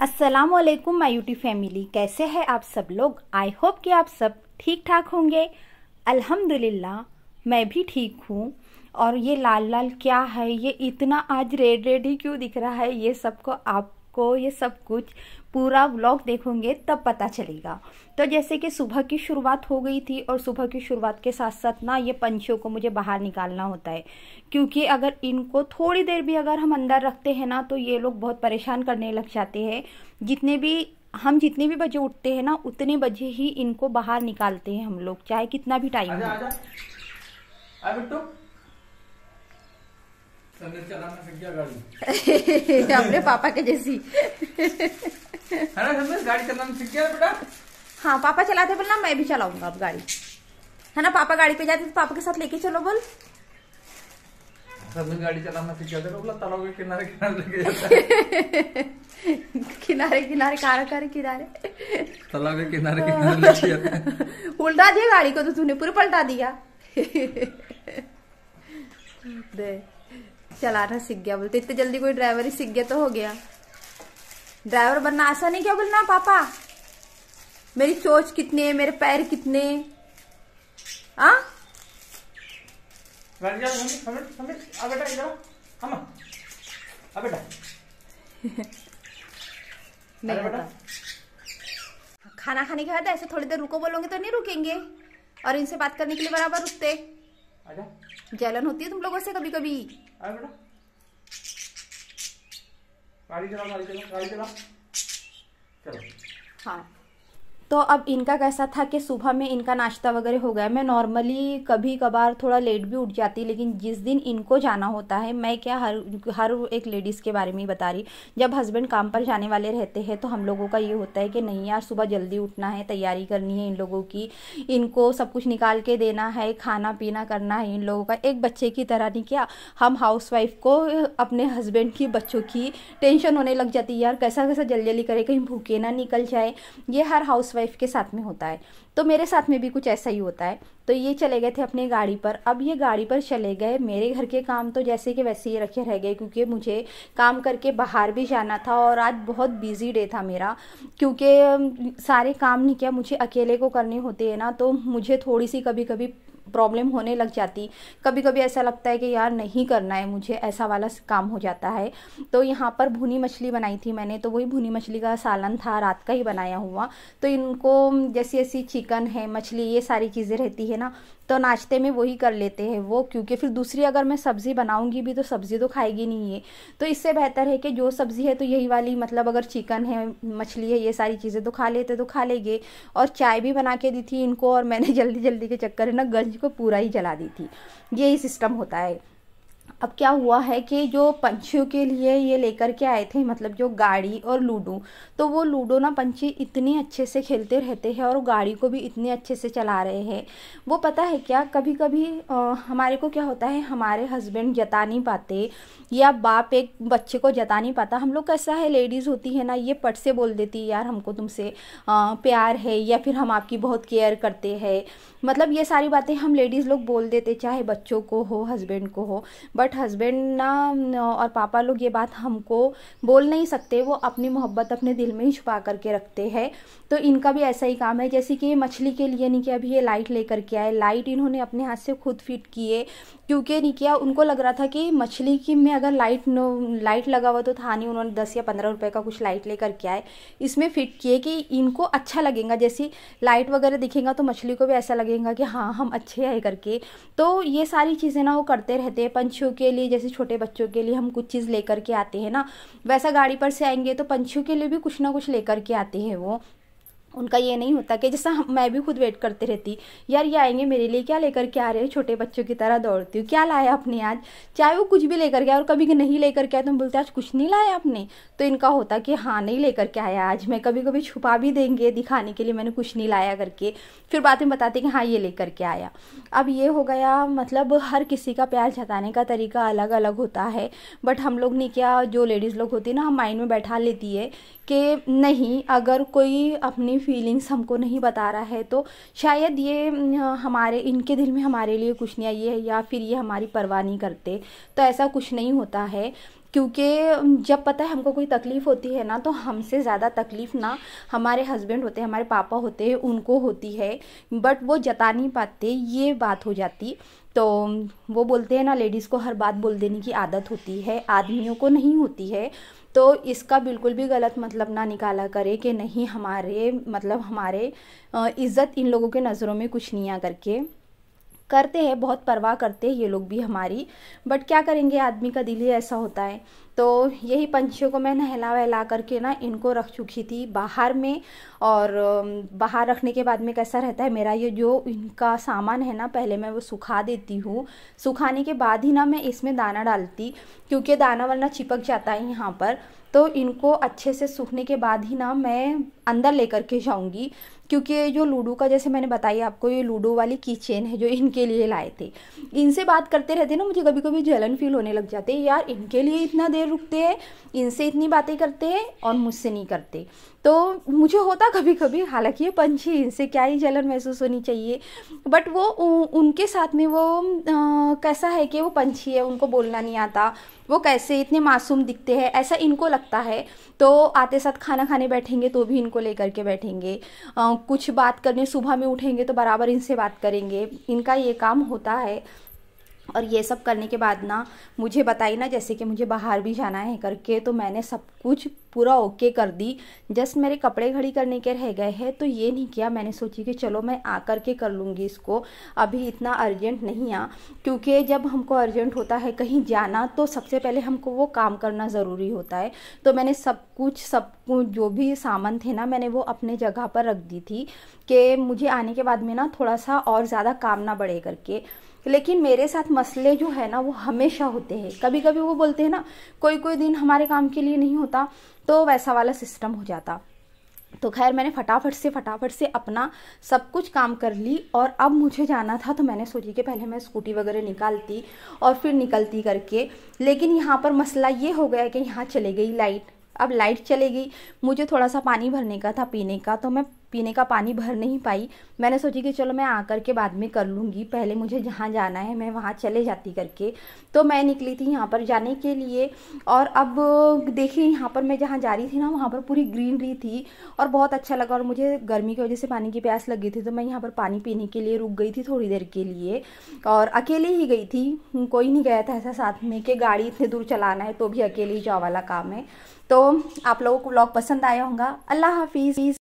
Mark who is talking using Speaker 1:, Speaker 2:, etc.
Speaker 1: अस्सलाम वालेकुम my UT family कैसे हैं आप सब लोग आई होप कि आप सब ठीक ठाक होंगे अल्हम्दुलिल्लाह मैं भी ठीक हूँ और ये लाल लाल क्या है ये इतना आज रेड रेड ही क्यों दिख रहा है ये सबको आप आपको ये सब कुछ पूरा व्लॉग देखोगे तब पता चलेगा तो जैसे कि सुबह की शुरुआत हो गई थी और सुबह की शुरुआत के साथ साथ ना ये पंछियों को मुझे बाहर निकालना होता है क्योंकि अगर इनको थोड़ी देर भी अगर हम अंदर रखते हैं ना तो ये लोग बहुत परेशान करने लग जाते हैं जितने भी हम जितने भी बजे उठते हैं ना उतने बजे ही इनको बाहर निकालते हैं हम लोग चाहे कितना भी टाइम हो अपने पापा के जैसी गाड़ी चलाना सीख गया बेटा हाँ पापा चलाते बोलना मैं भी चलाऊंगा अब गाड़ी है ना पापा गाड़ी पे जाते तो पापा के साथ लेके चलो बोल गाड़ी चलाना सीख गया बोला तालाब के किनारे किनारे लेके किनारे किनारे कार कारे किनारे तालाब के किनारे किनारे लेके जाता उल्टा दिया गाड़ी को तो तूने पूरा पलटा दिया दे चलाना सीख गया बोलते इतने जल्दी कोई ड्राइवर ही सीख गया तो हो गया ड्राइवर बनना आसान है क्या बोलना पापा मेरी सोच कितने मेरे पैर कितने हाँ? आ? नहीं खाना खाने के बाद ऐसे थोड़ी देर रुको बोलोगे तो नहीं रुकेंगे और इनसे बात करने के लिए बराबर रुकते जलन होती है तुम लोगों से कभी कभी आया बेटा गाड़ी चला गाड़ी चला गाड़ी चला चलो हाँ तो अब इनका कैसा था कि सुबह में इनका नाश्ता वगैरह हो गया मैं नॉर्मली कभी कभार थोड़ा लेट भी उठ जाती लेकिन जिस दिन इनको जाना होता है मैं क्या हर हर एक लेडीज़ के बारे में ही बता रही जब हस्बैंड काम पर जाने वाले रहते हैं तो हम लोगों का ये होता है कि नहीं यार सुबह जल्दी उठना है तैयारी करनी है इन लोगों की इनको सब कुछ निकाल के देना है खाना पीना करना है इन लोगों का एक बच्चे की तरह नहीं क्या हम हाउस को अपने हस्बैंड की बच्चों की टेंशन होने लग जाती है यार कैसा कैसा जल्दी जल्दी करे कहीं भूखे ना निकल जाए ये हर हाउस वाइफ के साथ में होता है तो मेरे साथ में भी कुछ ऐसा ही होता है तो ये चले गए थे अपनी गाड़ी पर अब ये गाड़ी पर चले गए मेरे घर के काम तो जैसे कि वैसे ही रखे रह गए क्योंकि मुझे काम करके बाहर भी जाना था और आज बहुत बिजी डे था मेरा क्योंकि सारे काम नहीं किया मुझे अकेले को करने होते हैं ना तो मुझे थोड़ी सी कभी कभी प्रॉब्लम होने लग जाती कभी कभी ऐसा लगता है कि यार नहीं करना है मुझे ऐसा वाला काम हो जाता है तो यहाँ पर भुनी मछली बनाई थी मैंने तो वही भुनी मछली का सालन था रात का ही बनाया हुआ तो इनको जैसी ऐसी चिकन है मछली ये सारी चीज़ें रहती है ना तो नाश्ते में वही कर लेते हैं वो क्योंकि फिर दूसरी अगर मैं सब्ज़ी बनाऊंगी भी तो सब्ज़ी तो खाएगी नहीं है तो इससे बेहतर है कि जो सब्ज़ी है तो यही वाली मतलब अगर चिकन है मछली है ये सारी चीज़ें तो खा लेते तो खा लेंगे और चाय भी बना के दी थी इनको और मैंने जल्दी जल्दी के चक्कर है ना गंज को पूरा ही जला दी थी ये सिस्टम होता है अब क्या हुआ है कि जो पंछियों के लिए ये लेकर के आए थे मतलब जो गाड़ी और लूडो तो वो लूडो ना पंछी इतने अच्छे से खेलते रहते हैं और गाड़ी को भी इतने अच्छे से चला रहे हैं वो पता है क्या कभी कभी आ, हमारे को क्या होता है हमारे हस्बैंड जता नहीं पाते या बाप एक बच्चे को जता नहीं पाता हम लोग कैसा है लेडीज़ होती है ना ये पट से बोल देती यार हमको तुमसे प्यार है या फिर हम आपकी बहुत केयर करते हैं मतलब ये सारी बातें हम लेडीज़ लोग बोल देते चाहे बच्चों को हो हस्बैंड को हो बट बट हस्बैंड ना और पापा लोग ये बात हमको बोल नहीं सकते वो अपनी मोहब्बत अपने दिल में ही छुपा करके रखते हैं तो इनका भी ऐसा ही काम है जैसे कि मछली के लिए नहीं अभी ये लाइट लेकर के आए लाइट इन्होंने अपने हाथ से खुद फिट किए क्योंकि निकिया उनको लग रहा था कि मछली की में अगर लाइट नो लाइट लगा हुआ तो था नहीं उन्होंने दस या पंद्रह रुपये का कुछ लाइट लेकर के आए इसमें फिट किए कि इनको अच्छा लगेगा जैसे लाइट वगैरह दिखेगा तो मछली को भी ऐसा लगेगा कि हाँ हम अच्छे आए करके तो ये सारी चीज़ें ना वो करते रहते हैं पंछियों के लिए जैसे छोटे बच्चों के लिए हम कुछ चीज़ लेकर के आते हैं ना वैसा गाड़ी पर से आएंगे तो पंछियों के लिए भी कुछ ना कुछ लेकर के आते हैं वो उनका ये नहीं होता कि जैसा मैं भी खुद वेट करते रहती यार ये आएंगे मेरे लिए क्या लेकर के आ रहे हो छोटे बच्चों की तरह दौड़ती हूँ क्या लाया आपने आज चाहे वो कुछ भी लेकर के आए और कभी नहीं लेकर के आए तो बोलते आज कुछ नहीं लाया आपने तो इनका होता कि हाँ नहीं लेकर के आया आज मैं कभी कभी छुपा भी देंगे दिखाने के लिए मैंने कुछ नहीं लाया करके फिर बाद में बताते कि हाँ ये लेकर के आया अब ये हो गया मतलब हर किसी का प्यार जताने का तरीका अलग अलग होता है बट हम लोग ने क्या जो लेडीज़ लोग होती है ना हम माइंड में बैठा लेती है कि नहीं अगर कोई अपनी अपनी फीलिंग्स हमको नहीं बता रहा है तो शायद ये हमारे इनके दिल में हमारे लिए कुछ नहीं आई है या फिर ये हमारी परवाह नहीं करते तो ऐसा कुछ नहीं होता है क्योंकि जब पता है हमको कोई तकलीफ़ होती है ना तो हमसे ज़्यादा तकलीफ़ ना हमारे हस्बैंड होते हैं हमारे पापा होते हैं उनको होती है बट वो जता नहीं पाते ये बात हो जाती तो वो बोलते हैं ना लेडीज़ को हर बात बोल देने की आदत होती है आदमियों को नहीं होती है तो इसका बिल्कुल भी गलत मतलब ना निकाला करे कि नहीं हमारे मतलब हमारे इज़्ज़त इन लोगों के नज़रों में कुछ नहीं आ करके करते हैं बहुत परवाह करते हैं ये लोग भी हमारी बट क्या करेंगे आदमी का दिल ही ऐसा होता है तो यही पंछियों को मैं नहला वहला करके ना इनको रख चुकी थी बाहर में और बाहर रखने के बाद में कैसा रहता है मेरा ये जो इनका सामान है ना पहले मैं वो सुखा देती हूँ सुखाने के बाद ही ना मैं इसमें दाना डालती क्योंकि दाना वरना चिपक जाता है यहाँ पर तो इनको अच्छे से सूखने के बाद ही ना मैं अंदर लेकर के जाऊँगी क्योंकि ये जो लूडो का जैसे मैंने बताया आपको ये लूडो वाली की चेन है जो इनके लिए लाए थे इनसे बात करते रहते ना मुझे कभी कभी जलन फील होने लग जाते यार इनके लिए इतना देर रुकते हैं इनसे इतनी बातें करते हैं और मुझसे नहीं करते तो मुझे होता कभी कभी हालांकि ये पंछी इनसे क्या ही जलन महसूस होनी चाहिए बट वो उनके साथ में वो आ, कैसा है कि वो पंछी है उनको बोलना नहीं आता वो कैसे इतने मासूम दिखते हैं ऐसा इनको लगता है तो आते साथ खाना खाने बैठेंगे तो भी इनको लेकर के बैठेंगे आ, कुछ बात करने सुबह में उठेंगे तो बराबर इनसे बात करेंगे इनका ये काम होता है और ये सब करने के बाद ना मुझे बताई ना जैसे कि मुझे बाहर भी जाना है करके तो मैंने सब कुछ पूरा ओके कर दी जस्ट मेरे कपड़े घड़ी करने के रह गए हैं तो ये नहीं किया मैंने सोची कि चलो मैं आ कर के कर लूँगी इसको अभी इतना अर्जेंट नहीं आ क्योंकि जब हमको अर्जेंट होता है कहीं जाना तो सबसे पहले हमको वो काम करना ज़रूरी होता है तो मैंने सब कुछ सब कुछ जो भी सामान थे ना मैंने वो अपने जगह पर रख दी थी कि मुझे आने के बाद में ना थोड़ा सा और ज़्यादा काम ना बढ़े करके लेकिन मेरे साथ मसले जो है ना वो हमेशा होते हैं कभी कभी वो बोलते हैं ना कोई कोई दिन हमारे काम के लिए नहीं होता तो वैसा वाला सिस्टम हो जाता तो खैर मैंने फटाफट से फटाफट से अपना सब कुछ काम कर ली और अब मुझे जाना था तो मैंने सोची कि पहले मैं स्कूटी वगैरह निकालती और फिर निकलती करके लेकिन यहाँ पर मसला ये हो गया कि यहाँ चले गई लाइट अब लाइट चले गई मुझे थोड़ा सा पानी भरने का था पीने का तो मैं पीने का पानी भर नहीं पाई मैंने सोची कि चलो मैं आकर के बाद में कर लूँगी पहले मुझे जहाँ जाना है मैं वहाँ चले जाती करके तो मैं निकली थी यहाँ पर जाने के लिए और अब देखिए यहाँ पर मैं जहाँ जा रही थी ना वहाँ पर पूरी ग्रीनरी थी और बहुत अच्छा लगा और मुझे गर्मी की वजह से पानी की प्यास लगी थी तो मैं यहाँ पर पानी पीने के लिए रुक गई थी थोड़ी देर के लिए और अकेले ही गई थी कोई नहीं गया था ऐसा साथ में कि गाड़ी इतने दूर चलाना है तो भी अकेले ही जाओ वाला काम है तो आप लोगों को ब्लॉग पसंद आया होगा अल्लाह हाफिज़